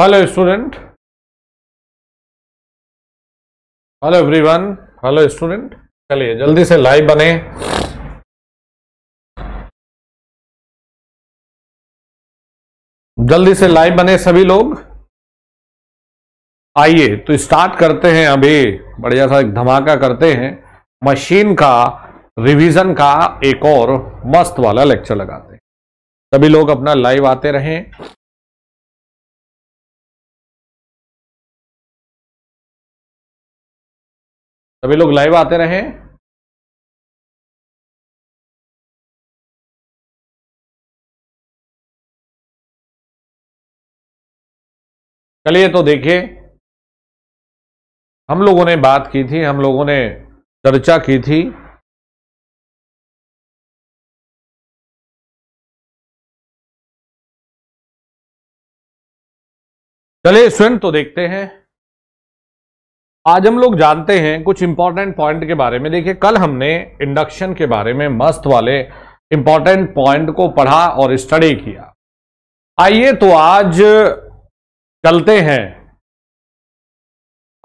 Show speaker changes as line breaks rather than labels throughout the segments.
hello student hello everyone hello student
चलिए जल्दी से लाइव
बने जल्दी से लाइव बने सभी लोग आइए तो स्टार्ट करते हैं अभी बढ़िया सा एक धमाका करते हैं
मशीन का रिवीजन का एक और मस्त वाला लेक्चर लगाते हैं
सभी लोग अपना लाइव आते रहें सभी लोग लाइव आते रहे चलिए तो देखिए हम लोगों ने बात की थी हम लोगों ने चर्चा की थी चलिए स्वयं तो देखते हैं आज हम लोग जानते हैं कुछ इंपॉर्टेंट पॉइंट के
बारे में देखिए कल हमने इंडक्शन के बारे में मस्त वाले इंपॉर्टेंट पॉइंट को
पढ़ा और स्टडी किया आइए तो आज चलते हैं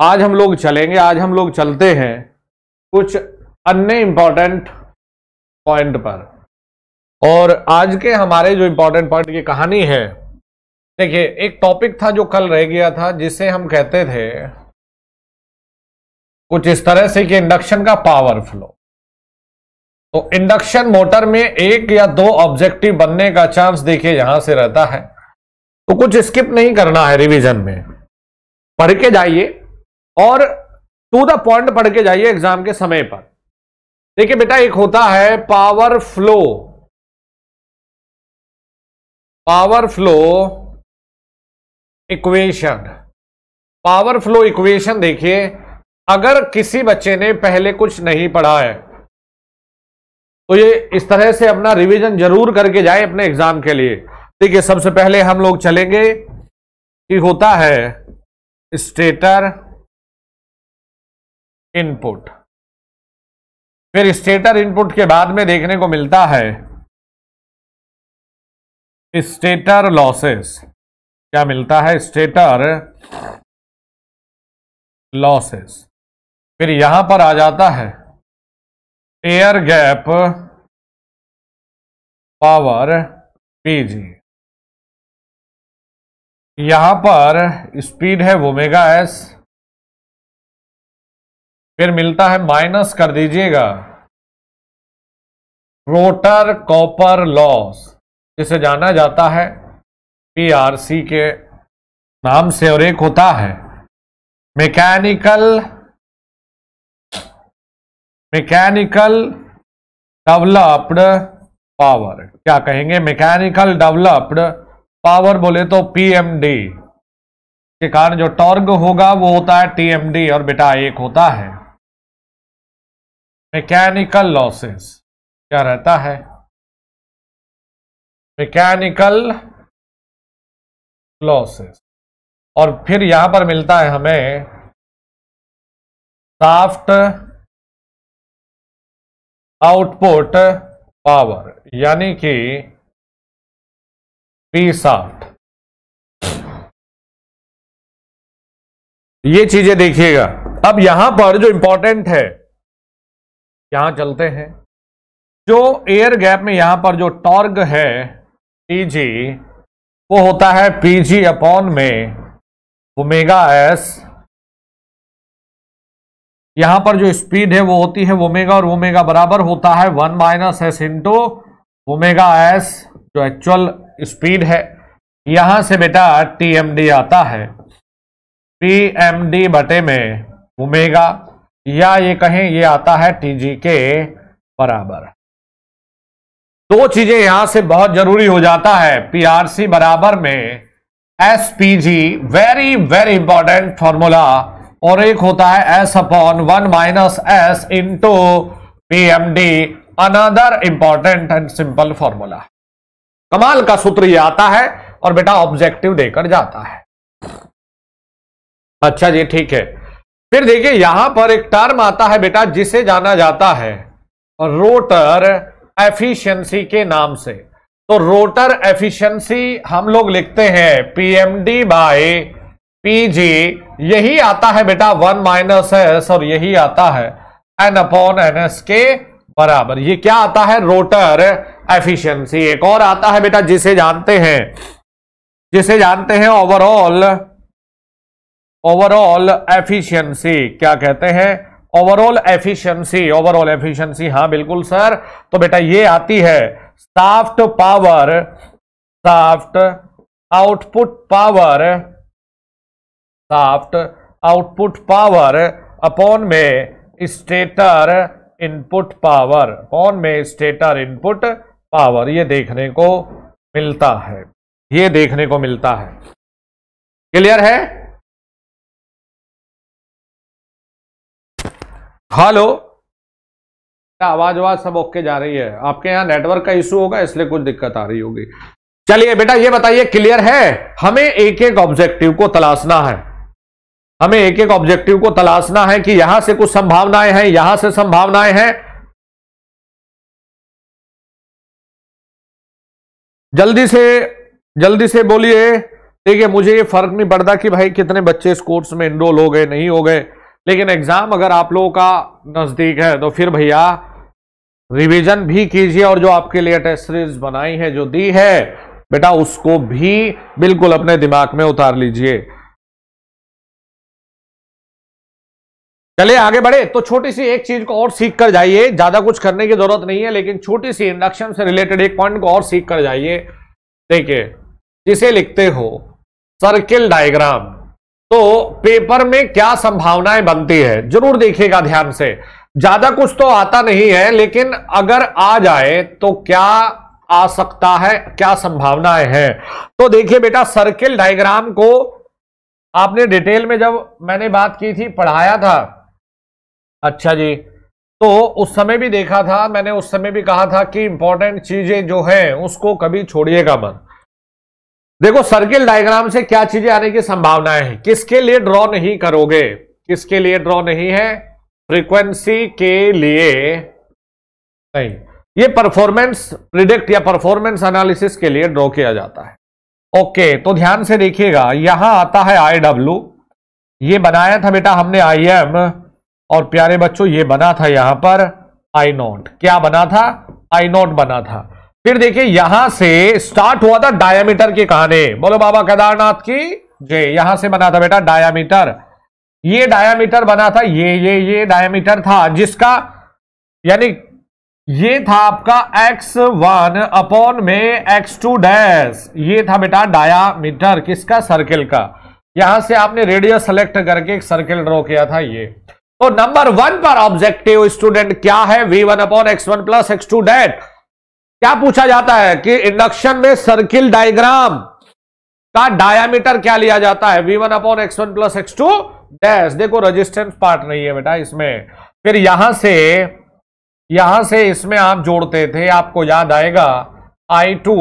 आज हम लोग चलेंगे आज हम लोग चलते हैं कुछ अन्य इंपॉर्टेंट पॉइंट पर और आज
के हमारे जो इंपॉर्टेंट पॉइंट की कहानी है देखिए एक टॉपिक था जो कल रह गया था जिसे हम कहते थे कुछ इस तरह से कि इंडक्शन का पावर फ्लो तो इंडक्शन मोटर में एक या दो ऑब्जेक्टिव बनने का चांस देखिए यहां से रहता है तो कुछ स्किप नहीं करना है रिवीजन में पढ़ के जाइए और टू द पॉइंट पढ़ के जाइए एग्जाम के समय
पर देखिए बेटा एक होता है power flow power flow equation power flow equation देखिए अगर किसी बच्चे ने पहले कुछ
नहीं पढ़ा है तो ये इस तरह से अपना रिवीजन जरूर करके जाए
अपने एग्जाम के लिए देखिए सबसे पहले हम लोग चलेंगे कि होता है स्टेटर इनपुट फिर स्टेटर इनपुट के बाद में देखने को मिलता है स्टेटर लॉसेस क्या मिलता है स्टेटर लॉसेस फिर यहां पर आ जाता है एयर गैप पावर पीजी यहां पर स्पीड है ओमेगा एस फिर मिलता है माइनस कर दीजिएगा रोटर कॉपर लॉस जिसे जाना जाता है पीआरसी के नाम से और एक होता है मैकेनिकल मैकेनिकल डेवलप्ड पावर क्या कहेंगे
मैकेनिकल डेवलप्ड पावर बोले तो पीएमडी के
कारण जो टॉर्ग होगा वो होता है टीएमडी और बेटा एक होता है मैकेनिकल लॉसेस क्या रहता है मैकेनिकल लॉसेस और फिर यहां पर मिलता है हमें साफ्ट आउटपुट पावर यानी कि पी साठ ये चीजें देखिएगा अब यहां पर जो इंपॉर्टेंट है यहां चलते हैं जो एयर गैप में यहां पर जो टॉर्ग है पीजी वो होता है पीजी अपॉन में ओमेगा एस यहां पर जो स्पीड है वो
होती है ओमेगा और ओमेगा बराबर होता है one minus S into omega S जो एक्चुअल स्पीड है यहां से बेटा टी एम डी आता है टी एम डी बटे में ओमेगा या ये कहें ये आता है टी जी के बराबर दो चीजें यहां से बहुत जरूरी हो जाता है पीआरसी बराबर में SPG very very important formula और एक होता है S upon one minus S into P M D another important and simple formula कमाल का सूत्र ये आता है और बेटा ऑब्जेक्टिव देकर जाता है अच्छा जी ठीक है फिर देखिए यहां पर एक टर्म आता है बेटा जिसे जाना जाता है रोटर एफिशिएंसी के नाम से तो रोटर एफिशिएंसी हम लोग लिखते हैं पीएमडी बाय पीजी यही आता है बेटा वन माइनस एस और यही आता है एन अपॉन एन एस के बराबर ये क्या आता है रोटर एफिशिएंसी एक और आता है बेटा जिसे जानते हैं जिसे जानते हैं ओवरऑल ओवरऑल एफिशिएंसी क्या कहते हैं ओवरऑल एफिशिएंसी ओवरऑल एफिशिएंसी हाँ बिल्कुल सर तो बेटा ये आती है shaft power shaft output power shaft output power upon में स्टेटर इनपुट पावर अपॉन में स्टेटर इनपुट पावर ये देखने को
मिलता है ये देखने को मिलता है क्लियर है हेलो आवाज आवाज सब ओके जा रही है आपके यहां नेटवर्क का इशू होगा इसलिए कुछ दिक्कत आ
रही होगी चलिए बेटा ये बताइए क्लियर है हमें एक एक ऑब्जेक्टिव को तलाशना है
हमें एक एक ऑब्जेक्टिव को तलाशना है कि यहां से कुछ संभावनाएं हैं यहां से संभावनाएं हैं जल्दी से जल्दी से बोलिए देखिए मुझे ये फर्क नहीं पड़ता कि भाई
कितने बच्चे इस कोर्स में इनरोल हो गए नहीं हो गए लेकिन एग्जाम अगर आप लोगों का नजदीक है तो फिर भैया रिवीजन भी कीजिए और जो आपके लिए टेस्ट सीरीज बनाई है जो
दी है बेटा उसको भी बिल्कुल अपने दिमाग में उतार लीजिए चलिए आगे बढ़े तो छोटी सी एक चीज को और
सीख कर जाइए ज्यादा कुछ करने की जरूरत नहीं है लेकिन छोटी सी इंडक्शन से रिलेटेड एक पॉइंट को और सीख कर जाइए देखिए जिसे लिखते हो सर्किल डायग्राम तो पेपर में क्या संभावनाएं बनती है जरूर देखिएगा ध्यान से ज्यादा कुछ तो आता नहीं है लेकिन अगर आ जाए तो क्या आ सकता है क्या संभावनाएं हैं तो देखिए बेटा सर्किल डायग्राम को आपने डिटेल में जब मैंने बात की थी पढ़ाया था अच्छा जी तो उस समय भी देखा था मैंने उस समय भी कहा था कि इंपॉर्टेंट चीजें जो है उसको कभी छोड़िएगा मत देखो सर्किल डायग्राम से क्या चीजें आने की संभावनाएं हैं किसके लिए ड्रॉ नहीं करोगे किसके लिए ड्रॉ नहीं है फ्रीक्वेंसी के लिए नहीं ये परफॉर्मेंस प्रिडिक्ट या परफॉर्मेंस एनालिसिस के लिए ड्रॉ किया जाता है ओके तो ध्यान से देखिएगा यहां आता है आई डब्ल्यू ये बनाया था बेटा हमने आई एम और प्यारे बच्चों ये बना था यहां पर आई नॉट क्या बना था आई नॉट बना था फिर देखिए यहां से स्टार्ट हुआ था डायामीटर की कहानी बोलो बाबा केदारनाथ की जे यहां से बना था बेटा डायामीटर ये डायामीटर बना था ये ये ये डायामीटर था जिसका यानी ये था आपका x1 वन अपॉन में x2 टू डैश ये था बेटा डायामीटर किसका सर्किल का यहां से आपने रेडियस सेलेक्ट करके एक सर्किल ड्रॉ किया था ये तो नंबर वन पर ऑब्जेक्टिव स्टूडेंट क्या है V one upon X one plus X two डेट क्या पूछा जाता है कि इंडक्शन में सर्किल डायग्राम का डायामीटर क्या लिया जाता है V one upon X one plus X two dash देखो रेजिस्टेंस पार्ट नहीं है बेटा इसमें फिर यहां से यहां से इसमें आप जोड़ते थे आपको याद आएगा आई टू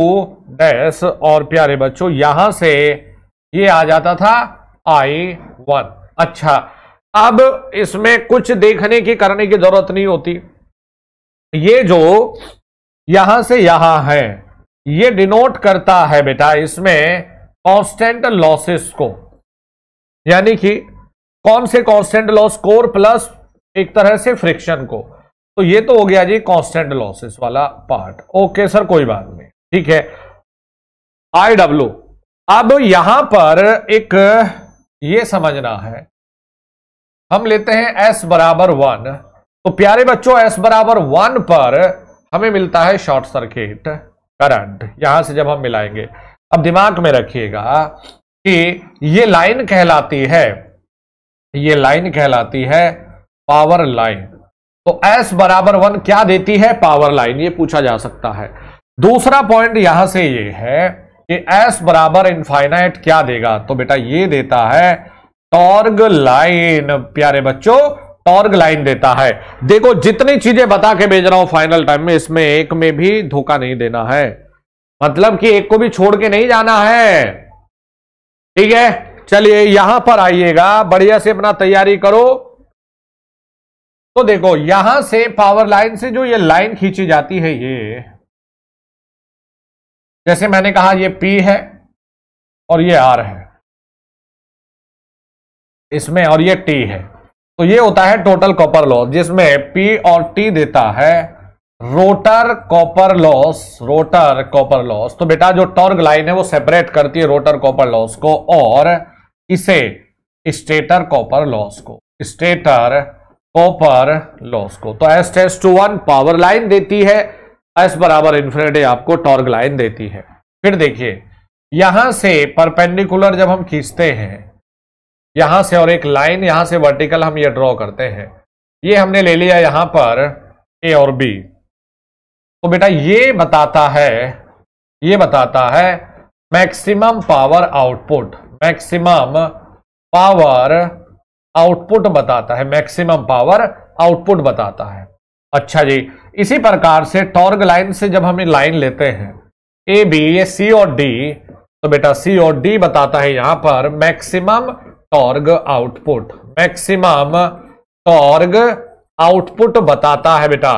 डैश और प्यारे बच्चों यहां से ये आ जाता था आई वन अच्छा अब इसमें कुछ देखने की करने की जरूरत नहीं होती ये जो यहां से यहां है ये डिनोट करता है बेटा इसमें कांस्टेंट लॉसेस को यानी कि कौन से कांस्टेंट लॉस कोर प्लस एक तरह से फ्रिक्शन को तो ये तो हो गया जी कांस्टेंट लॉसेस वाला पार्ट ओके सर कोई बात नहीं ठीक है आई डब्ल्यू अब यहां पर एक ये समझना है हम लेते हैं एस बराबर वन तो प्यारे बच्चों एस बराबर वन पर हमें मिलता है शॉर्ट सर्किट करंट यहां से जब हम मिलाएंगे अब दिमाग में रखिएगा कि ये लाइन कहलाती है ये लाइन कहलाती है पावर लाइन तो एस बराबर वन क्या देती है पावर लाइन ये पूछा जा सकता है दूसरा पॉइंट यहां से ये है कि एस बराबर इनफाइनाइट क्या देगा तो बेटा ये देता है टॉर्ग लाइन प्यारे बच्चों टॉर्ग लाइन देता है देखो जितनी चीजें बता के भेज रहा हूं फाइनल टाइम में इसमें एक में भी धोखा नहीं देना है मतलब कि एक को भी छोड़ के नहीं जाना है ठीक है चलिए यहां पर आइएगा बढ़िया से अपना तैयारी करो तो देखो यहां
से पावर लाइन से जो ये लाइन खींची जाती है ये जैसे मैंने कहा ये पी है और ये आर है इसमें और ये टी है तो ये होता है टोटल कॉपर लॉस जिसमें पी
और टी देता है rotor copper loss rotor copper loss तो बेटा जो टॉर्ग लाइन है वो सेपरेट करती है रोटर कॉपर लॉस को और इसे स्टेटर कॉपर लॉस को स्टेटर कॉपर लॉस को तो S test to one power line देती है एस बराबर इन्फिनिटी आपको टॉर्ग लाइन देती है फिर देखिए यहां से परपेंडिकुलर जब हम खींचते हैं यहां से और एक लाइन यहां से वर्टिकल हम ये ड्रॉ करते हैं ये हमने ले लिया यहां पर ए और बी तो बेटा ये बताता है ये बताता है maximum power output maximum power output बताता है मैक्सिमम पावर आउटपुट बताता है अच्छा जी इसी प्रकार से टॉर्ग लाइन से जब हम लाइन लेते हैं ए बी ये सी और डी तो बेटा सी और डी बताता है यहां पर maximum torque output maximum torque output बताता है बेटा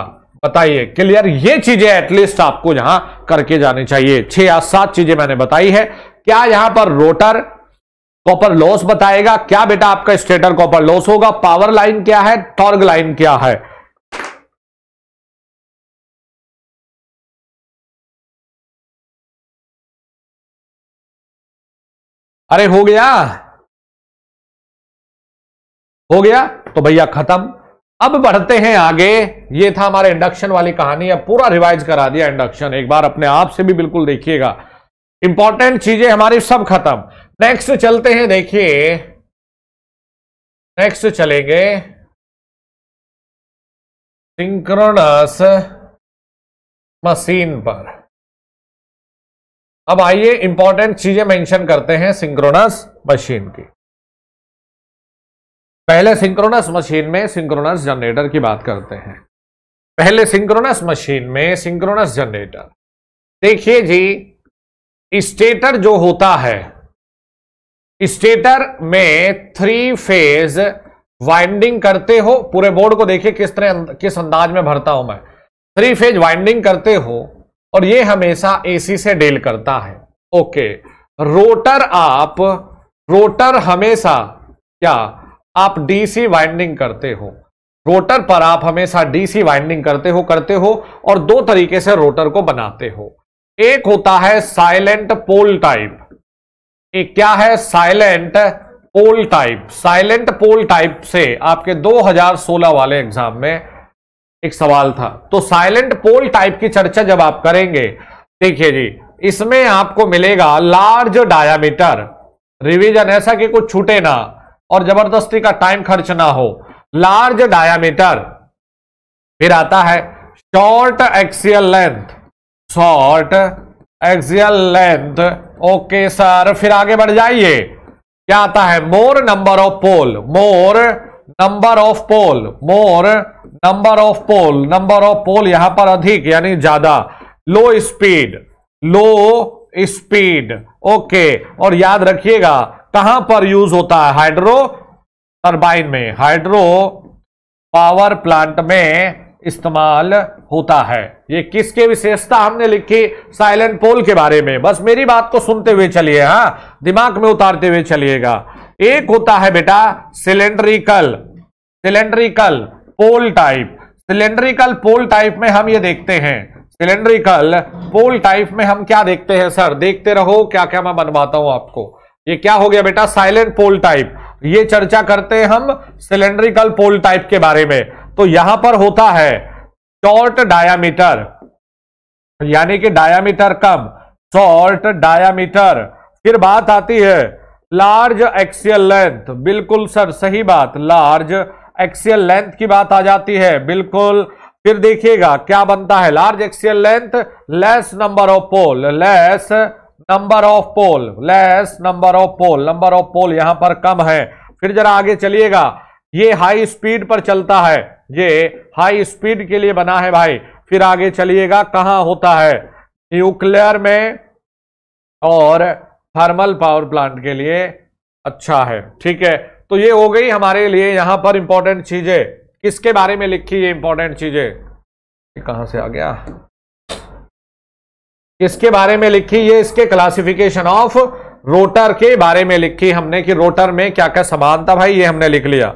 बताइए क्लियर ये चीजें एटलीस्ट आपको यहां करके जानी चाहिए छह या सात चीजें मैंने बताई है क्या यहां पर रोटर कॉपर लॉस बताएगा
क्या बेटा आपका स्टेटर कॉपर लॉस होगा पावर लाइन क्या है टॉर्ग लाइन क्या है अरे हो गया हो गया तो भैया खत्म अब बढ़ते हैं आगे
ये था हमारे इंडक्शन वाली कहानी अब पूरा रिवाइज करा दिया इंडक्शन एक बार अपने आप से भी बिल्कुल देखिएगा
इंपॉर्टेंट चीजें हमारी सब खत्म नेक्स्ट चलते हैं देखिए नेक्स्ट चलेंगे सिंक्रोनस मशीन पर अब आइए इंपॉर्टेंट चीजें मेंशन करते हैं सिंक्रोनस मशीन की
पहले सिंक्रोनस मशीन में सिंक्रोनस जनरेटर की बात करते हैं पहले सिंक्रोनस मशीन में सिंक्रोनस जनरेटर देखिए जी स्टेटर जो होता है स्टेटर में थ्री फेज वाइंडिंग करते हो पूरे बोर्ड को देखिए किस तरह किस अंदाज में भरता हूं मैं थ्री फेज वाइंडिंग करते हो और ये हमेशा एसी से डील करता है ओके रोटर आप रोटर हमेशा क्या आप डीसी वाइंडिंग करते हो रोटर पर आप हमेशा डीसी वाइंडिंग करते हो करते हो और दो तरीके से रोटर को बनाते हो एक होता है साइलेंट पोल टाइप एक क्या है salient pole type salient pole type से आपके 2016 वाले एग्जाम में एक सवाल था तो साइलेंट पोल टाइप की चर्चा जब आप करेंगे देखिए जी इसमें आपको मिलेगा लार्ज डायामीटर रिवीजन ऐसा कि कुछ छूटे ना और जबरदस्ती का टाइम खर्च ना हो लार्ज डायामीटर फिर आता है short axial length short axial length okay sir फिर आगे बढ़ जाइए क्या आता है more number of pole more number of pole more number of pole number of pole यहां पर अधिक यानी ज्यादा low speed low speed okay और याद रखिएगा कहां पर यूज होता है हाइड्रो टर्बाइन में हाइड्रो पावर प्लांट में इस्तेमाल होता है ये किसके विशेषता हमने लिखी साइलेंट पोल के बारे में बस मेरी बात को सुनते हुए चलिए हाँ दिमाग में उतारते हुए चलिएगा एक होता है बेटा cylindrical cylindrical pole type cylindrical pole type में हम ये देखते हैं सिलेंड्रिकल पोल टाइप में हम क्या देखते हैं सर देखते रहो क्या क्या मैं बनवाता हूं आपको ये क्या हो गया बेटा साइलेंट पोल टाइप ये चर्चा करते हैं हम सिलेंड्रिकल पोल टाइप के बारे में तो यहां पर होता है शॉर्ट डायामीटर यानी कि डायामीटर कम शॉर्ट डायामीटर फिर बात आती है लार्ज एक्सियल लेंथ बिल्कुल सर सही बात लार्ज एक्सियल लेंथ की बात आ जाती है बिल्कुल फिर देखिएगा क्या बनता है large axial length less number of pole less number of pole less number of pole number of pole यहां पर कम है फिर जरा आगे चलिएगा ये हाई स्पीड पर चलता है ये हाई स्पीड के लिए बना है भाई फिर आगे चलिएगा कहां होता है न्यूक्लियर में और थर्मल पावर प्लांट के लिए अच्छा है ठीक है तो ये हो गई हमारे लिए यहां पर इंपॉर्टेंट चीजें किसके बारे में लिखी ये इंपॉर्टेंट चीजें कहां से आ गया किसके बारे में लिखी ये इसके क्लासिफिकेशन ऑफ रोटर के बारे में लिखी हमने कि रोटर में क्या क्या समानता भाई ये हमने लिख लिया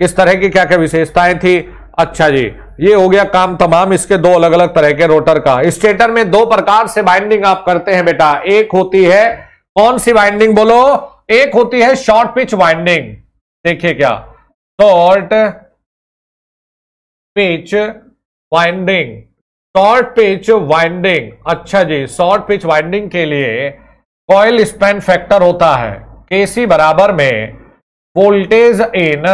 किस तरह की क्या क्या विशेषताएं थी अच्छा जी ये हो गया काम तमाम इसके दो अलग अलग तरह के रोटर का स्टेटर में दो प्रकार से बाइंडिंग आप करते हैं बेटा एक होती है कौन सी बाइंडिंग बोलो एक होती है शॉर्ट पिच बाइंडिंग देखिए क्या short pitch winding short pitch winding अच्छा जी शॉर्ट पिच वाइंडिंग के लिए कॉयल स्पेन फैक्टर होता है केसी बराबर में वोल्टेज इन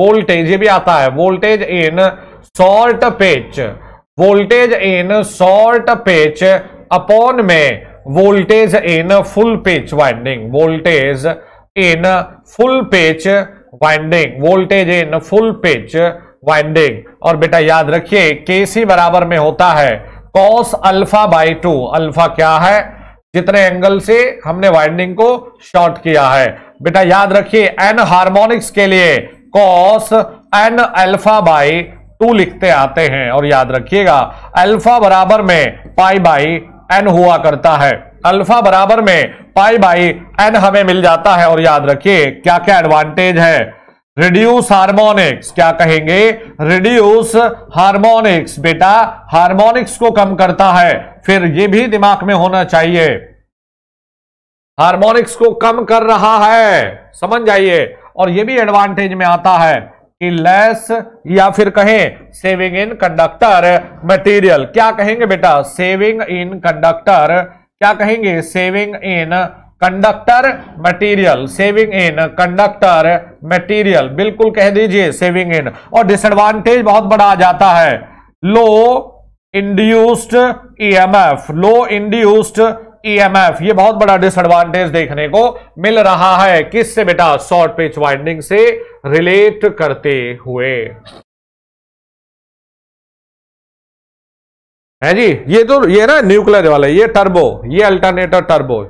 वोल्टेज ये भी आता है voltage in short pitch voltage in short pitch upon में voltage in full pitch winding voltage in full pitch winding voltage in full pitch winding और बेटा याद रखिए के सी बराबर में होता है cos alpha by two alpha क्या है जितने एंगल से हमने वाइंडिंग को शॉर्ट किया है बेटा याद रखिए एन हार्मोनिक्स के लिए cos N alpha by two लिखते आते हैं और याद रखिएगा अल्फा बराबर में पाई बाई एन हुआ करता है अल्फा बराबर में पाई बाई एन हमें मिल जाता है और याद रखिए क्या क्या एडवांटेज है रिड्यूस हार्मोनिक्स क्या कहेंगे रिड्यूस हार्मोनिक्स बेटा हार्मोनिक्स को कम करता है फिर ये भी दिमाग में होना चाहिए हार्मोनिक्स को कम कर रहा है समझ जाइए और ये भी एडवांटेज में आता है कि लेस या फिर कहें सेविंग इन कंडक्टर मटेरियल क्या कहेंगे बेटा सेविंग इन कंडक्टर क्या कहेंगे saving in conductor material saving in conductor material बिल्कुल कह दीजिए सेविंग इन और डिसएडवांटेज बहुत बड़ा आ जाता है low induced EMF low induced EMF ये बहुत बड़ा डिसएडवांटेज देखने को मिल रहा है किससे बेटा शॉर्ट
पिच वाइंडिंग से रिलेट करते हुए है जी ये तो ये ना न्यूक्लियर वाला ये टर्बो ये अल्टरनेटर टर्बो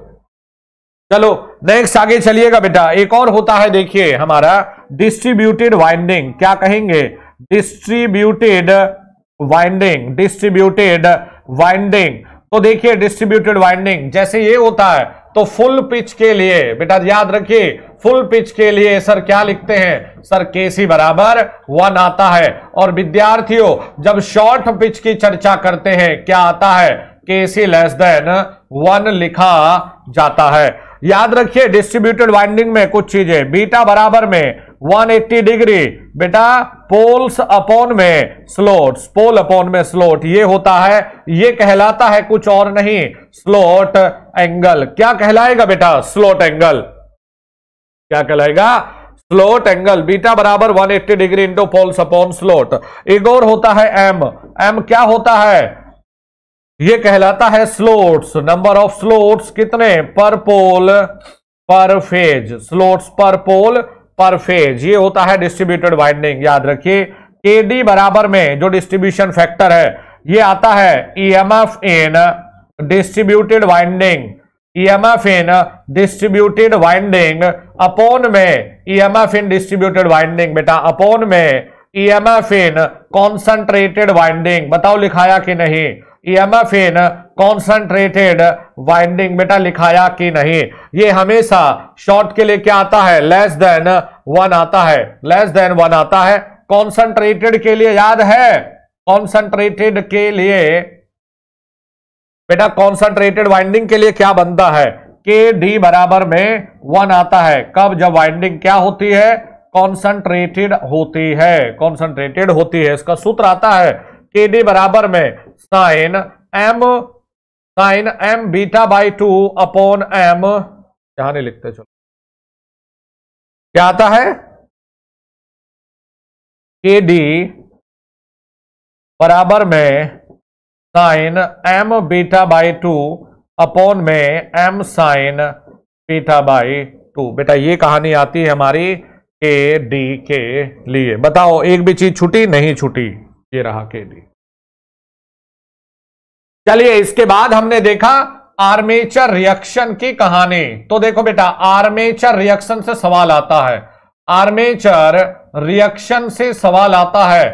चलो नेक्स्ट आगे चलिएगा बेटा एक और होता है
देखिए हमारा डिस्ट्रीब्यूटेड वाइंडिंग क्या कहेंगे डिस्ट्रीब्यूटेड वाइंडिंग डिस्ट्रीब्यूटेड वाइंडिंग तो देखिए डिस्ट्रीब्यूटेड वाइंडिंग जैसे ये होता है तो फुल पिच के लिए बेटा याद रखिए फुल पिच के लिए सर क्या लिखते हैं सर केसी बराबर वन आता है और विद्यार्थियों जब शॉर्ट पिच की चर्चा करते हैं क्या आता है केसी लेस देन वन लिखा जाता है याद रखिए डिस्ट्रीब्यूटेड वाइंडिंग में कुछ चीजें बीटा बराबर में 180 डिग्री बेटा पोल्स अपॉन में स्लोट पोल अपॉन में स्लोट ये होता है ये कहलाता है कुछ और नहीं स्लोट एंगल क्या कहलाएगा बेटा स्लोट एंगल क्या कहलाएगा स्लोट एंगल बीटा बराबर 180 degree into poles upon slot इगोर होता है एम एम क्या होता है ये कहलाता है स्लोट्स नंबर ऑफ स्लोट्स कितने पर पोल पर फेज स्लोट्स पर पोल पर फेज ये होता है डिस्ट्रीब्यूटेड वाइंडिंग याद रखिए के डी बराबर में जो डिस्ट्रीब्यूशन फैक्टर है ये आता है E M F in distributed winding E M F in distributed winding upon में E M F in distributed winding बेटा अपोन में E M F in concentrated winding बताओ लिखाया कि नहीं ईएमएफ इन कॉन्सेंट्रेटेड वाइंडिंग बेटा लिखाया कि नहीं ये हमेशा शॉर्ट के लिए क्या आता है लेस देन वन आता है लेस देन वन आता है कॉन्सेंट्रेटेड के लिए याद है कॉन्सेंट्रेटेड के लिए बेटा कॉन्सेंट्रेटेड वाइंडिंग के लिए क्या बनता है के डी बराबर में वन आता है कब जब वाइंडिंग क्या होती है कॉन्सेंट्रेटेड होती है कॉन्सेंट्रेटेड होती है इसका सूत्र आता है के डी बराबर में sine M sine M beta
by two upon M यहां नहीं लिखते चलो क्या आता है के डी बराबर में sine M beta by two
upon में M sine beta by two बेटा ये कहानी आती है हमारी
के डी के
लिए बताओ एक भी चीज छुटी नहीं छुटी ये रहा के डी
चलिए इसके बाद हमने देखा
आर्मेचर रिएक्शन की कहानी तो देखो बेटा आर्मेचर रिएक्शन से सवाल आता है आर्मेचर रिएक्शन से सवाल आता है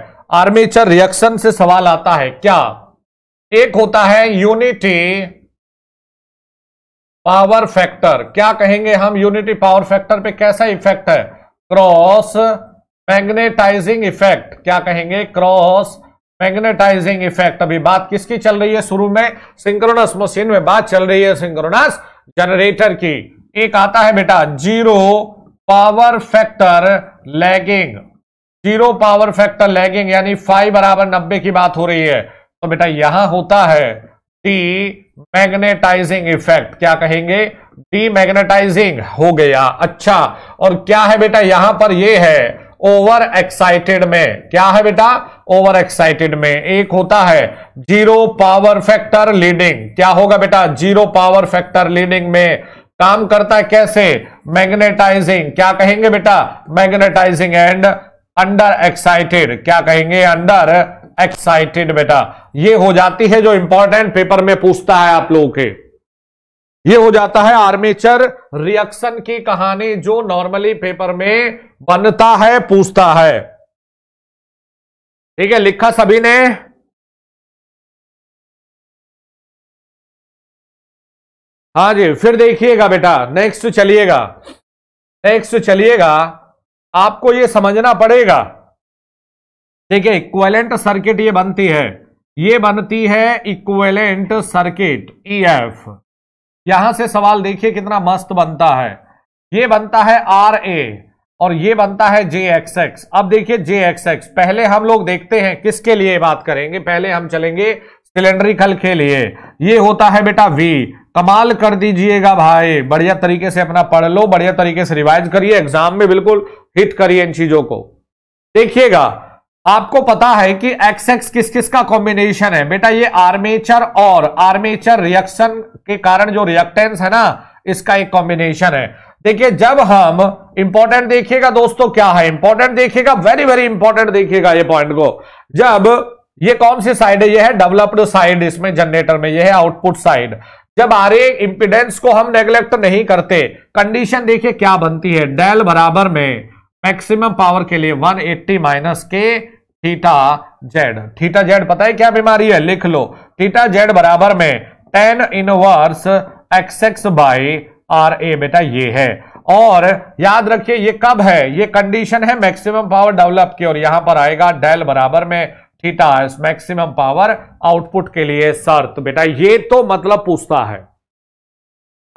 आर्मेचर रिएक्शन से सवाल आता है क्या एक होता है यूनिटी पावर फैक्टर क्या कहेंगे हम यूनिटी पावर फैक्टर पे कैसा इफेक्ट है क्रॉस मैग्नेटाइजिंग इफेक्ट क्या कहेंगे क्रॉस मैग्नेटाइजिंग इफेक्ट अभी बात किसकी चल रही है शुरू में सिंक्रोनस मशीन में बात चल रही है सिंक्रोनस जनरेटर की एक आता है बेटा zero power factor lagging zero power factor lagging यानी फाइव बराबर नब्बे की बात हो रही है तो बेटा यहां होता है डी मैग्नेटाइजिंग इफेक्ट क्या कहेंगे डी मैग्नेटाइजिंग हो गया अच्छा और क्या है बेटा यहां पर यह है ओवर एक्साइटेड में क्या है बेटा ओवर एक्साइटेड में एक होता है जीरो पावर फैक्टर लीडिंग क्या होगा बेटा जीरो पावर फैक्टर लीडिंग में काम करता है कैसे मैग्नेटाइजिंग क्या कहेंगे बेटा मैग्नेटाइजिंग एंड अंडर एक्साइटेड क्या कहेंगे अंडर एक्साइटेड बेटा ये हो जाती है जो इंपॉर्टेंट पेपर में पूछता है आप लोगों के ये हो जाता है आर्मेचर रिएक्शन की कहानी जो नॉर्मली पेपर
में बनता है पूछता है ठीक है लिखा सभी ने हाँ जी फिर देखिएगा बेटा नेक्स्ट चलिएगा नेक्स्ट चलिएगा
आपको ये समझना पड़ेगा ठीक है इक्वेलेंट सर्किट ये बनती है ये बनती है इक्वेलेंट सर्किट ई एफ यहां से सवाल देखिए कितना मस्त बनता है ये बनता है आर ए और ये बनता है जे एक्स एक्स अब देखिए जे एक्स एक्स पहले हम लोग देखते हैं किसके लिए बात करेंगे पहले हम चलेंगे सिलेंड्रिकल के लिए ये होता है बेटा वी कमाल कर दीजिएगा भाई बढ़िया तरीके से अपना पढ़ लो बढ़िया तरीके से रिवाइज करिए एग्जाम में बिल्कुल हिट करिए इन चीजों को देखिएगा आपको पता है कि एक्स एक्स किस किस का कॉम्बिनेशन है बेटा ये आर्मेचर और आर्मेचर रिएक्शन के कारण जो रिएक्टेंस है ना इसका एक कॉम्बिनेशन है देखिए जब हम इंपॉर्टेंट देखिएगा दोस्तों क्या है इंपॉर्टेंट देखिएगा वेरी वेरी इंपॉर्टेंट देखिएगा ये पॉइंट को जब ये कौन सी साइड है ये है डेवलप्ड साइड इसमें जनरेटर में ये है आउटपुट साइड जब आर इंपीडेंस को हम नेग्लेक्ट नहीं करते कंडीशन देखिए क्या बनती है डेल बराबर में मैक्सिमम पावर के लिए 180 एट्टी माइनस के थीटा जेड थीटा जेड पता है क्या बीमारी है लिख लो थीटा जेड बराबर में tan inverse X X by R A बेटा ये है और याद रखिए ये कब है ये कंडीशन है मैक्सिमम पावर डेवलप की और यहां पर आएगा डेल बराबर में थीटा मैक्सिमम पावर आउटपुट के लिए शर्त बेटा ये तो मतलब पूछता है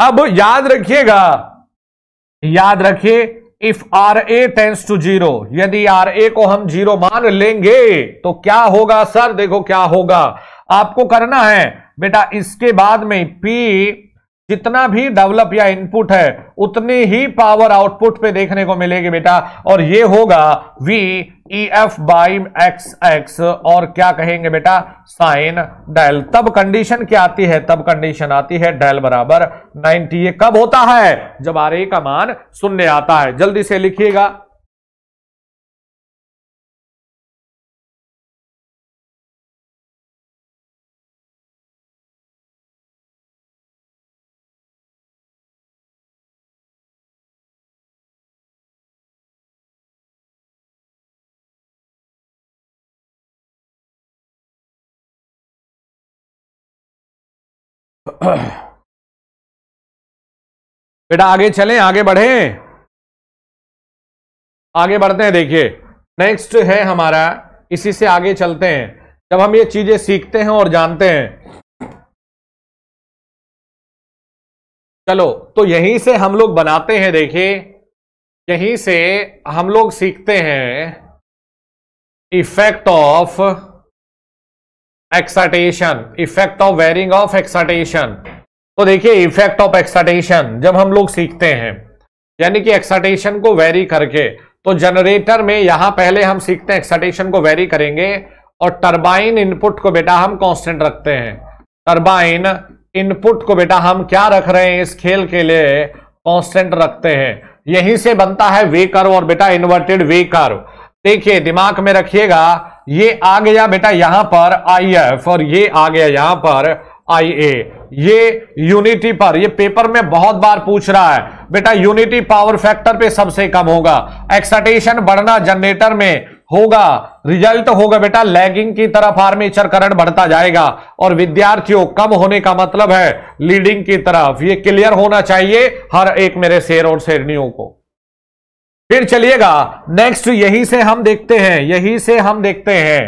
अब याद रखिएगा याद रखिए if R A tends to zero यदि आर ए को हम जीरो मान लेंगे तो क्या होगा सर देखो क्या होगा आपको करना है बेटा इसके बाद में पी जितना भी डेवलप या इनपुट है उतनी ही पावर आउटपुट पे देखने को मिलेगी बेटा और ये होगा V E F by X X और क्या कहेंगे बेटा साइन डेल तब कंडीशन क्या आती है तब कंडीशन आती है डेल
बराबर 90 ये कब होता है जब आर ए का मान शून्य आता है जल्दी से लिखिएगा बेटा आगे चलें आगे बढ़े आगे बढ़ते हैं देखिए नेक्स्ट है हमारा इसी से आगे चलते हैं जब हम ये चीजें सीखते हैं और जानते हैं चलो तो यहीं से हम लोग बनाते हैं देखिए यहीं से
हम लोग सीखते हैं effect of excitation effect of varying of excitation तो देखिए इफेक्ट ऑफ एक्साटेशन जब हम लोग सीखते हैं यानी कि एक्साटेशन को वेरी करके तो जनरेटर में यहां पहले हम सीखते हैं एक्साटेशन को वेरी करेंगे और टरबाइन इनपुट को बेटा हम कांस्टेंट रखते हैं टरबाइन इनपुट को बेटा हम क्या रख रहे हैं इस खेल के लिए कांस्टेंट रखते हैं यहीं से बनता है वे कर्व और बेटा इन्वर्टेड वे कर्व देखिए दिमाग में रखिएगा ये आ गया बेटा यहां पर आई एफ और ये आ गया यहां पर आई ए ये यूनिटी पर ये पेपर में बहुत बार पूछ रहा है बेटा यूनिटी पावर फैक्टर पे सबसे कम होगा एक्साइटेशन बढ़ना जनरेटर में होगा रिजल्ट होगा बेटा लैगिंग की तरफ आर्मेचर करंट बढ़ता जाएगा और विद्यार्थियों कम होने का मतलब है लीडिंग की तरफ ये क्लियर होना चाहिए हर एक मेरे शेर और शेरणियों को फिर चलिएगा नेक्स्ट यही से हम देखते हैं यही से हम देखते हैं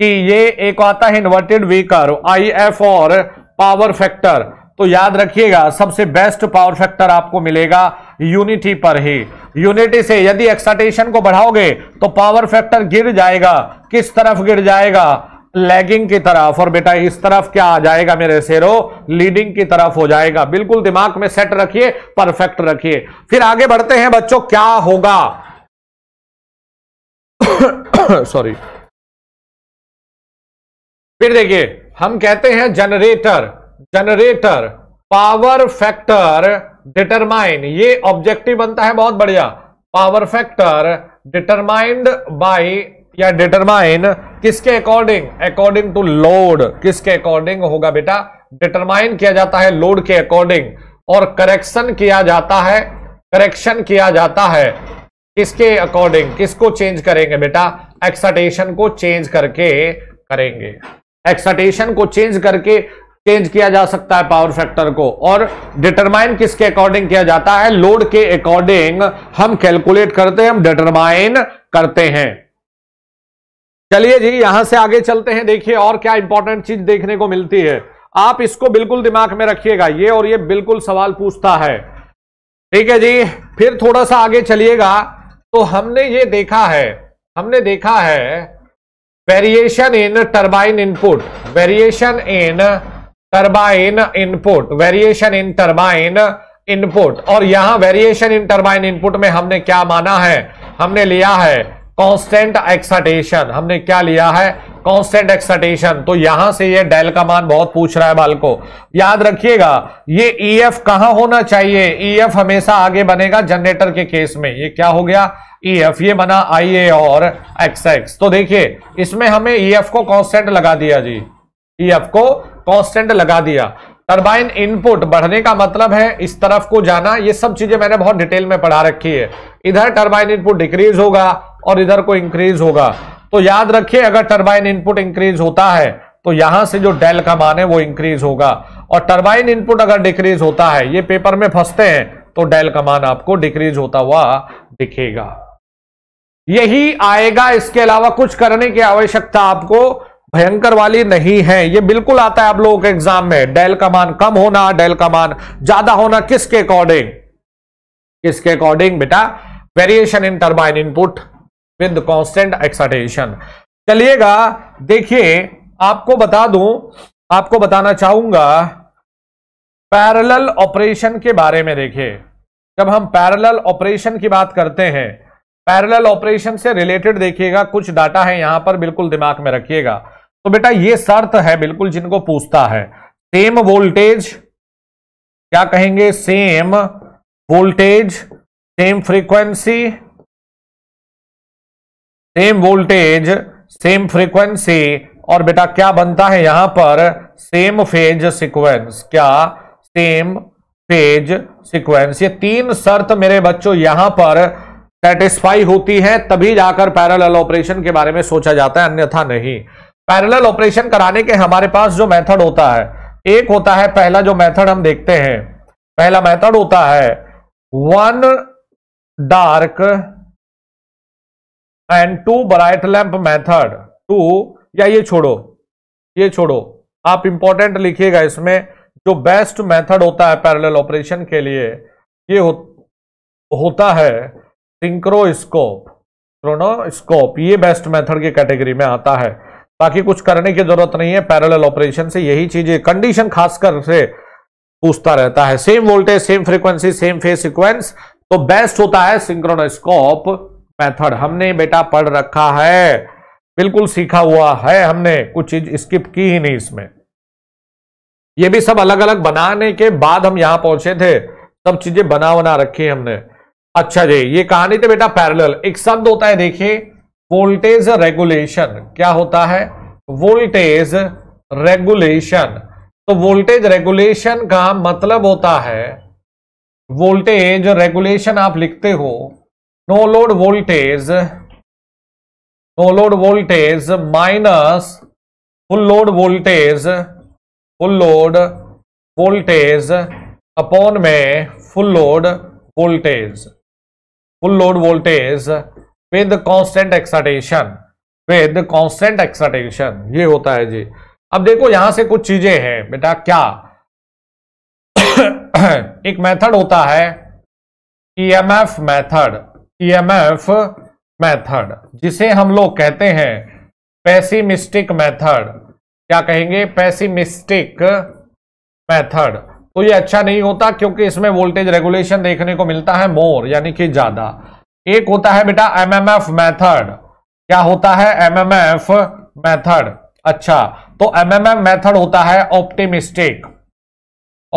कि ये एक आता है इन्वर्टेड वीकर आई एफ और पावर फैक्टर तो याद रखिएगा सबसे बेस्ट पावर फैक्टर आपको मिलेगा यूनिटी पर ही यूनिटी से यदि एक्साइटेशन को बढ़ाओगे तो पावर फैक्टर गिर जाएगा किस तरफ गिर जाएगा लैगिंग की तरफ और बेटा इस तरफ क्या आ जाएगा मेरे शेरो लीडिंग की तरफ हो जाएगा
बिल्कुल दिमाग में सेट रखिए परफेक्ट रखिए फिर आगे बढ़ते हैं बच्चों क्या होगा सॉरी फिर देखिए हम कहते हैं generator generator power
factor determine ये ऑब्जेक्टिव बनता है बहुत बढ़िया पावर फैक्टर डिटरमाइंड बाय या डिटरमाइन किसके अकॉर्डिंग अकॉर्डिंग टू लोड किसके अकॉर्डिंग होगा बेटा डिटरमाइन किया जाता है लोड के अकॉर्डिंग और करेक्शन किया जाता है करेक्शन किया जाता है किसके अकॉर्डिंग किसको चेंज करेंगे बेटा एक्सटेशन को चेंज करके करेंगे एक्सटेशन को चेंज करके चेंज किया जा सकता है पावर फैक्टर को और डिटरमाइन किसके अकॉर्डिंग किया जाता है लोड के अकॉर्डिंग हम कैलकुलेट करते हैं हम डिटरमाइन करते हैं चलिए जी यहां से आगे चलते हैं देखिए और क्या इंपॉर्टेंट चीज देखने को मिलती है आप इसको बिल्कुल दिमाग में रखिएगा ये और ये बिल्कुल सवाल पूछता है ठीक है जी फिर थोड़ा सा आगे चलिएगा तो हमने ये देखा है हमने देखा है variation in turbine input variation in turbine input variation in turbine input और यहां वेरिएशन इन टर्बाइन इनपुट में हमने क्या माना है हमने लिया है कांस्टेंट एक्साटेशन हमने क्या लिया है कांस्टेंट एक्साटेशन तो यहां से ये डेल का मान बहुत पूछ रहा है बाल को याद रखिएगा ये ईएफ e कहां होना चाहिए ईएफ e हमेशा आगे बनेगा जनरेटर के केस में ये क्या हो गया ईएफ e ये बना आईए और एक्स एक्स तो देखिए इसमें हमें ईएफ को कांस्टेंट लगा दिया जी ईएफ को कांस्टेंट लगा दिया टर्बाइन इनपुट बढ़ने का मतलब है इस तरफ को जाना ये सब चीजें मैंने बहुत डिटेल में पढ़ा रखी है इधर टर्बाइन इनपुट डिक्रीज होगा और इधर को इंक्रीज होगा तो याद रखिए अगर टर्बाइन इनपुट इंक्रीज होता है तो यहां से जो डेल का मान है वो इंक्रीज होगा और टर्बाइन इनपुट अगर डिक्रीज होता है ये पेपर में फंसते हैं तो डेल का मान आपको डिक्रीज होता हुआ दिखेगा यही आएगा इसके अलावा कुछ करने की आवश्यकता आपको भयंकर वाली नहीं है ये बिल्कुल आता है आप लोगों के एग्जाम में डेल का मान कम होना डेल का मान ज्यादा होना किसके अकॉर्डिंग किसके अकॉर्डिंग बेटा variation in turbine input with constant excitation चलिएगा देखिए आपको बता दूं आपको बताना चाहूंगा पैरेलल ऑपरेशन के बारे में देखिए जब हम पैरेलल ऑपरेशन की बात करते हैं पैरेलल ऑपरेशन से रिलेटेड देखिएगा कुछ डाटा है यहां पर बिल्कुल दिमाग में रखिएगा तो बेटा ये शर्त है बिल्कुल जिनको पूछता है सेम वोल्टेज क्या कहेंगे same voltage same frequency same voltage same frequency और बेटा क्या बनता है यहां पर सेम फेज सीक्वेंस क्या सेम फेज सीक्वेंस ये तीन शर्त मेरे बच्चों यहां पर सेटिस्फाई होती है तभी जाकर पैरेलल ऑपरेशन के बारे में सोचा जाता है अन्यथा नहीं पैरेलल ऑपरेशन कराने के हमारे पास जो मेथड होता है एक होता है पहला जो मेथड हम देखते हैं पहला मेथड होता है one dark and two bright lamp method two या ये छोड़ो ये छोड़ो आप इंपॉर्टेंट लिखिएगा इसमें जो बेस्ट मेथड होता है पैरेलल ऑपरेशन के लिए ये हो, होता है सिंक्रोस्कोप क्रोनोस्कोप ये बेस्ट मेथड की कैटेगरी में आता है बाकी कुछ करने की जरूरत नहीं है पैरेलल ऑपरेशन से यही चीजें कंडीशन खासकर से पूछता रहता है same voltage same frequency same phase sequence तो बेस्ट होता है सिंक्रोनोस्कोप मेथड हमने बेटा पढ़ रखा है बिल्कुल सीखा हुआ है हमने कुछ चीज स्किप की ही नहीं इसमें ये भी सब अलग अलग बनाने के बाद हम यहां पहुंचे थे सब चीजें बना बना रखी हमने अच्छा जी ये कहानी थी तो बेटा पैरेलल एक शब्द होता है देखिए वोल्टेज रेगुलेशन क्या होता है वोल्टेज रेगुलेशन तो वोल्टेज रेगुलेशन का मतलब होता है वोल्टेज रेगुलेशन आप लिखते हो no load voltage no load voltage minus full load voltage full load voltage upon में full load voltage full load voltage with constant excitation with constant excitation ये होता है जी अब देखो यहां से कुछ चीजें हैं बेटा क्या एक मेथड होता है EMF e method EMF e method जिसे हम लोग कहते हैं पैसिमिस्टिक मेथड क्या कहेंगे पैसिमिस्टिक मेथड तो ये अच्छा नहीं होता क्योंकि इसमें वोल्टेज रेगुलेशन देखने को मिलता है मोर यानी कि ज्यादा एक होता है बेटा एमएमएफ मेथड क्या होता है एमएमएफ मेथड अच्छा तो एमएमएफ मेथड होता है ऑप्टिमिस्टिक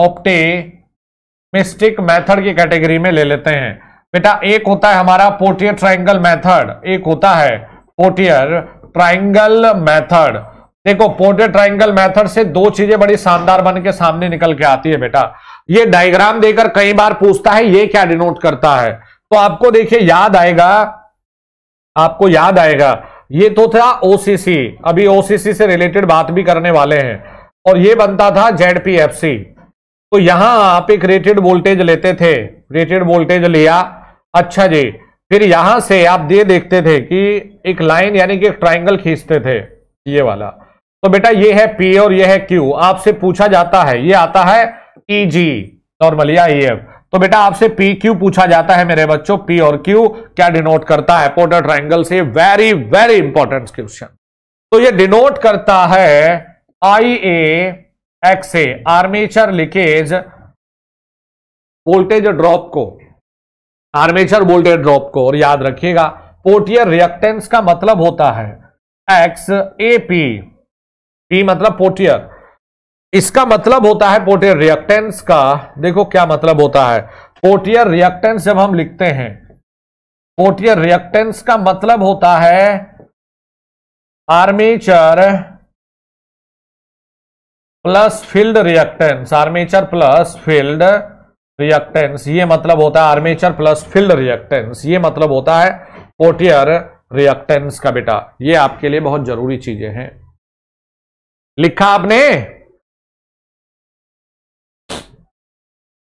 ऑप्टिमिस्टिक मेथड की कैटेगरी में ले लेते हैं बेटा एक होता है हमारा पोटियर ट्राइंगल मेथड एक होता है पोटियर ट्राइंगल मेथड देखो पोटियर ट्राइंगल मेथड से दो चीजें बड़ी शानदार बन के सामने निकल के आती है बेटा ये डायग्राम देकर कई बार पूछता है ये क्या डिनोट करता है तो आपको देखिए याद आएगा आपको याद आएगा ये तो था ओसीसी अभी ओसीसी से रिलेटेड बात भी करने वाले हैं और ये बनता था जेड तो यहां आप एक रेटेड वोल्टेज लेते थे रेटेड वोल्टेज लिया अच्छा जी फिर यहां से आप ये देखते थे कि एक लाइन यानी कि एक ट्राइंगल खींचते थे ये वाला तो बेटा ये है पी और ये है क्यू आपसे पूछा जाता है ये आता है ई जी नॉर्मल या एफ तो बेटा आपसे पी क्यू पूछा जाता है मेरे बच्चों पी और क्यू क्या डिनोट करता है पोटर ट्राइंगल से वेरी वेरी इंपॉर्टेंट क्वेश्चन तो ये डिनोट करता है I A X A armature leakage voltage drop को आर्मेचर वोल्टेज ड्रॉप को और याद रखिएगा पोटियर रिएक्टेंस का मतलब होता है एक्स ए पी पी मतलब पोटियर इसका मतलब होता है पोटियर रिएक्टेंस का देखो क्या मतलब होता है पोटियर रिएक्टेंस जब हम लिखते हैं पोटियर
रिएक्टेंस का मतलब होता है armature plus field reactance armature plus field
reactance ये मतलब होता है आर्मेचर प्लस फील्ड रिएक्टेंस ये मतलब होता है
पोटियर रिएक्टेंस का बेटा ये आपके लिए बहुत जरूरी चीजें हैं लिखा आपने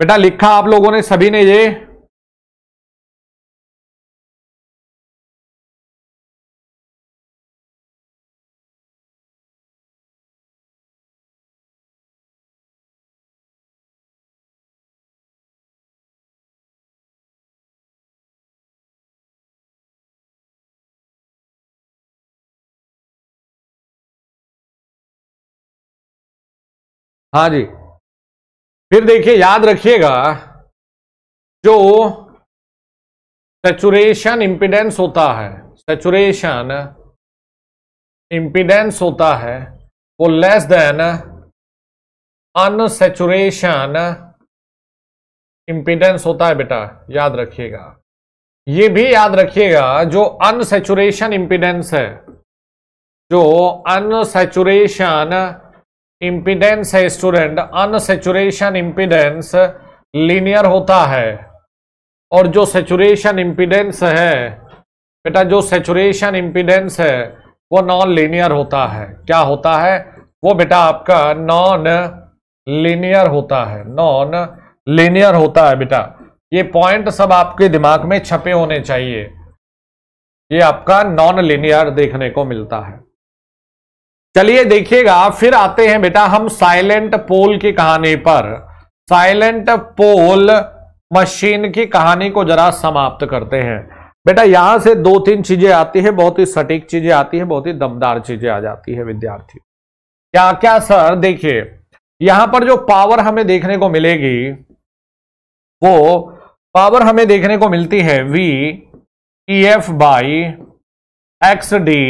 बेटा लिखा आप लोगों ने सभी ने ये हाँ जी फिर देखिए याद रखिएगा जो सेचुरेशन इम्पिडेंस होता है सेचुरेशन इम्पिडेंस होता है वो लेस देन अनसेचुरेशन
इम्पिडेंस होता है बेटा याद रखिएगा ये भी याद रखिएगा जो अनसेचुरेशन इम्पिडेंस है जो अनसेचुरेशन इंपीडेंस है स्टूडेंट अनसेचुरेशन इम्पीडेंस लीनियर होता है और जो सेचुरेशन इम्पीडेंस है बेटा जो सेचुरेशन इंपीडेंस है वो नॉन लीनियर होता है क्या होता है वो बेटा आपका नॉन लीनियर होता है नॉन लीनियर होता है बेटा ये पॉइंट सब आपके दिमाग में छपे होने चाहिए ये आपका नॉन लीनियर देखने को मिलता है चलिए देखिएगा फिर आते हैं बेटा हम साइलेंट पोल की कहानी पर साइलेंट पोल मशीन की कहानी को जरा समाप्त करते हैं बेटा यहां से दो तीन चीजें आती है बहुत ही सटीक चीजें आती है बहुत ही दमदार चीजें आ जाती है विद्यार्थी क्या क्या सर देखिए यहां पर जो पावर हमें देखने को मिलेगी वो पावर हमें देखने को मिलती है V E F by X D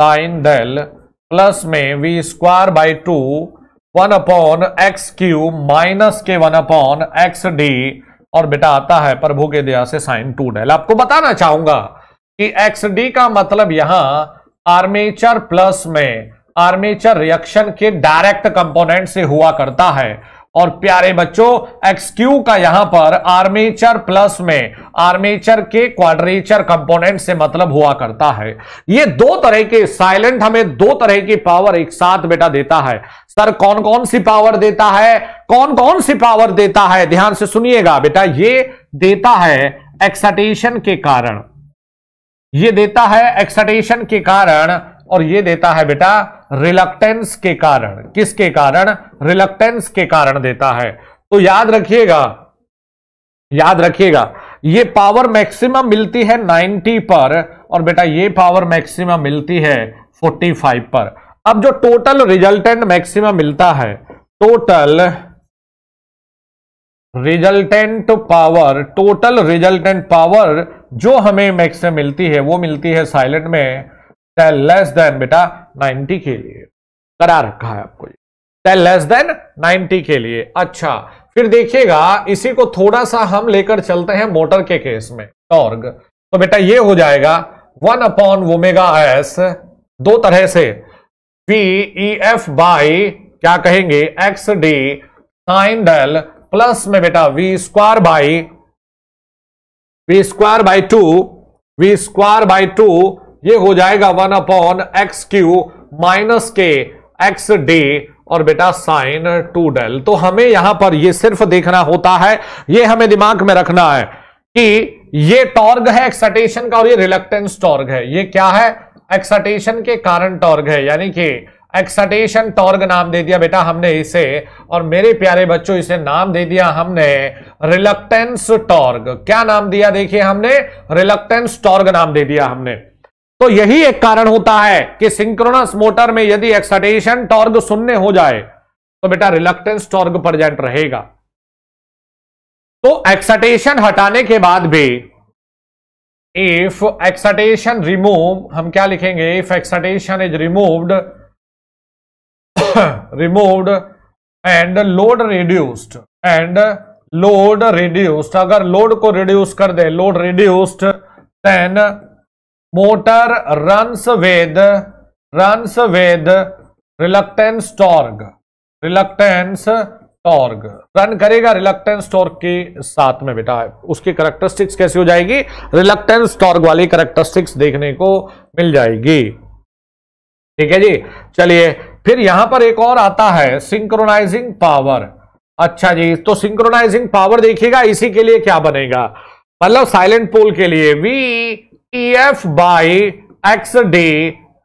sine del plus में V square by two one upon X Q minus के वन अपॉन एक्स डी और बेटा आता है प्रभु के दया से साइन टू डेल आपको बताना चाहूंगा कि एक्स डी का मतलब यहां आर्मेचर प्लस में आर्मेचर रिएक्शन के डायरेक्ट कंपोनेंट से हुआ करता है और प्यारे बच्चों एक्सक्यू का यहां पर आर्मेचर प्लस में आर्मेचर के क्वाड्रेचर कंपोनेंट से मतलब हुआ करता है ये दो तरह के साइलेंट हमें दो तरह की पावर एक साथ बेटा देता है सर कौन कौन सी पावर देता है कौन कौन सी पावर देता है ध्यान से सुनिएगा बेटा ये देता है एक्साइटेशन के कारण ये देता है एक्साइटेशन के कारण और ये देता है बेटा रिलक्टेंस के कारण किसके कारण रिलक्टेंस के कारण देता है तो याद रखिएगा याद रखिएगा ये पावर मैक्सिमम मिलती है 90 पर और बेटा ये पावर मैक्सिमम मिलती है 45 पर अब जो टोटल रिजल्टेंट मैक्सिमम मिलता है total resultant power total resultant power जो हमें मैक्सिमम मिलती है वो मिलती है साइलेंट में लेस देन बेटा 90 के लिए करा रखा है आपको लेस देन 90 के लिए अच्छा फिर देखिएगा इसी को थोड़ा सा हम लेकर चलते हैं मोटर के केस में टॉर्ग तो बेटा ये हो जाएगा वन अपॉन वोमेगा एस दो तरह से पी ई एफ बाई क्या कहेंगे X D sine del plus में बेटा V square by V square by two V square by two ये हो जाएगा one upon X Q minus के एक्स डे और बेटा साइन टू डेल तो हमें यहां पर ये सिर्फ देखना होता है ये हमें दिमाग में रखना है कि ये टॉर्ग है एक्साइटेशन का और ये रिलेक्टेंस टॉर्ग है ये क्या है एक्साइटेशन के कारण टॉर्ग है यानी कि एक्साइटेशन टॉर्ग नाम दे दिया बेटा हमने इसे और मेरे प्यारे बच्चों इसे नाम दे दिया हमने रिलक्टेंस टॉर्ग क्या नाम दिया देखिए हमने रिलक्टेंस टॉर्ग नाम दे दिया हमने तो यही एक कारण होता है कि सिंक्रोनस मोटर में यदि एक्साइटेशन टॉर्ग शून्य हो जाए तो बेटा रिलक्टेंस टॉर्ग प्रेजेंट रहेगा तो एक्साइटेशन हटाने के बाद भी इफ एक्सटेशन रिमूव हम क्या लिखेंगे if excitation is removed removed and load reduced and load reduced अगर लोड को रिड्यूस कर दे load reduced then motor runs with runs with reluctance torque reluctance torque run करेगा रिलक्टेंस टॉर्ग के साथ में बेटा उसकी करेक्टरिस्टिक्स कैसी हो जाएगी रिलक्टेंस टॉर्ग वाली करेक्टरिस्टिक्स देखने को मिल जाएगी ठीक है जी चलिए फिर यहां पर एक और आता है सिंक्रोनाइजिंग पावर अच्छा जी तो सिंक्रोनाइजिंग पावर देखिएगा इसी के लिए क्या बनेगा मतलब साइलेंट पोल के लिए V E F by X D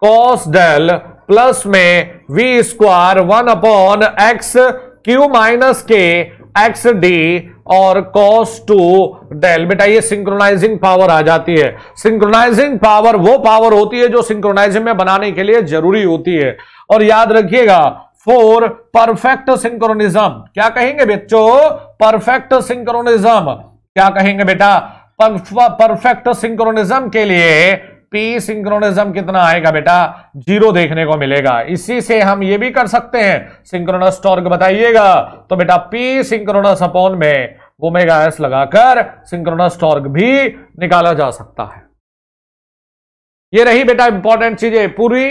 cos del plus में V square one upon X Q minus के एक्स डी और कॉस टू डेल बेटा ये सिंक्रोनाइजिंग पावर आ जाती है सिंक्रोनाइजिंग पावर वो पावर होती है जो सिंक्रोनाइजिंग में बनाने के लिए जरूरी होती है और याद रखिएगा फोर परफेक्ट सिंक्रोनिज्म क्या कहेंगे बच्चों परफेक्ट सिंक्रोनिज्म क्या कहेंगे बेटा परफेक्ट सिंक्रोनिज्म के लिए पी सिंक्रोनिज्म कितना आएगा बेटा जीरो देखने को मिलेगा इसी से हम ये भी कर सकते हैं सिंक्रोनस टॉर्क बताइएगा तो बेटा पी सिंक्रोनस अपॉन में ओमेगा एस लगाकर सिंक्रोनस टॉर्क भी निकाला जा सकता है
ये रही बेटा इंपॉर्टेंट चीजें पूरी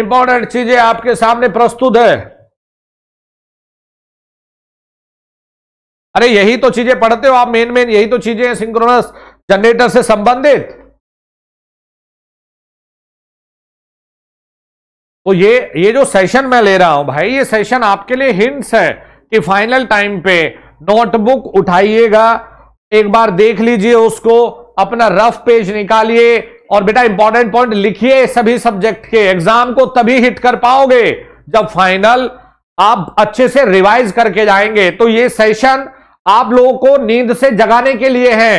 इंपॉर्टेंट चीजें आपके सामने प्रस्तुत है अरे यही तो चीजें पढ़ते हो आप मेन मेन यही तो चीजें हैं सिंक्रोनस जनरेटर से संबंधित तो ये ये जो सेशन मैं ले रहा हूं भाई ये सेशन आपके लिए हिंट्स है कि फाइनल टाइम पे
नोटबुक उठाइएगा एक बार देख लीजिए उसको अपना रफ पेज निकालिए और बेटा इंपॉर्टेंट पॉइंट लिखिए सभी सब्जेक्ट के एग्जाम को तभी हिट कर पाओगे जब फाइनल आप अच्छे से रिवाइज करके जाएंगे तो ये
सेशन आप लोगों को नींद से जगाने के लिए है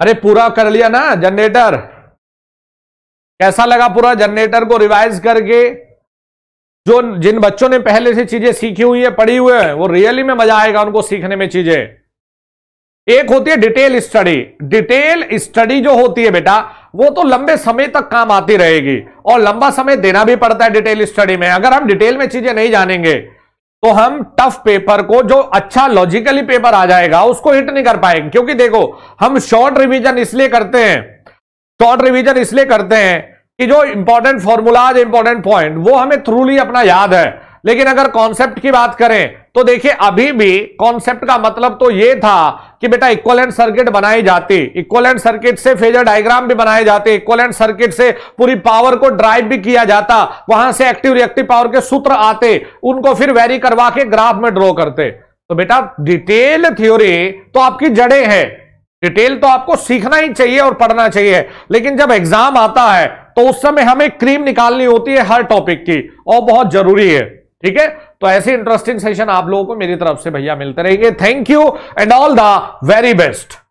अरे पूरा कर लिया ना जनरेटर कैसा लगा पूरा जनरेटर को रिवाइज करके
जो जिन बच्चों ने पहले से चीजें सीखी हुई है पढ़ी हुई है वो रियली में मजा आएगा उनको सीखने में चीजें एक होती है डिटेल स्टडी डिटेल स्टडी जो होती है बेटा वो तो लंबे समय तक काम आती रहेगी और लंबा समय देना भी पड़ता है डिटेल स्टडी में अगर हम डिटेल में चीजें नहीं जानेंगे तो हम टफ पेपर को जो अच्छा लॉजिकली पेपर आ जाएगा उसको हिट नहीं कर पाएंगे क्योंकि देखो हम शॉर्ट रिवीजन इसलिए करते हैं शॉर्ट रिवीजन इसलिए करते हैं कि जो इंपॉर्टेंट फॉर्मूलाज इंपॉर्टेंट पॉइंट वो हमें थ्रूली अपना याद है लेकिन अगर कॉन्सेप्ट की बात करें तो देखिए अभी भी कॉन्सेप्ट का मतलब तो यह था कि बेटा इक्वलेंट सर्किट बनाई जाती इक्वलेंट सर्किट से फेजर डायग्राम भी बनाए जाते इक्वलेंट सर्किट से पूरी पावर को ड्राइव भी किया जाता वहां से एक्टिव रिएक्टिव पावर के सूत्र आते उनको फिर वेरी करवा के ग्राफ में ड्रॉ करते तो बेटा डिटेल थ्योरी तो आपकी जड़े हैं डिटेल तो आपको सीखना ही चाहिए और पढ़ना चाहिए लेकिन जब एग्जाम आता है तो उस समय हमें क्रीम निकालनी होती है हर टॉपिक की और बहुत जरूरी है ठीक है तो ऐसे इंटरेस्टिंग सेशन आप लोगों को मेरी तरफ से भैया मिलते रहेंगे thank
you and all the very best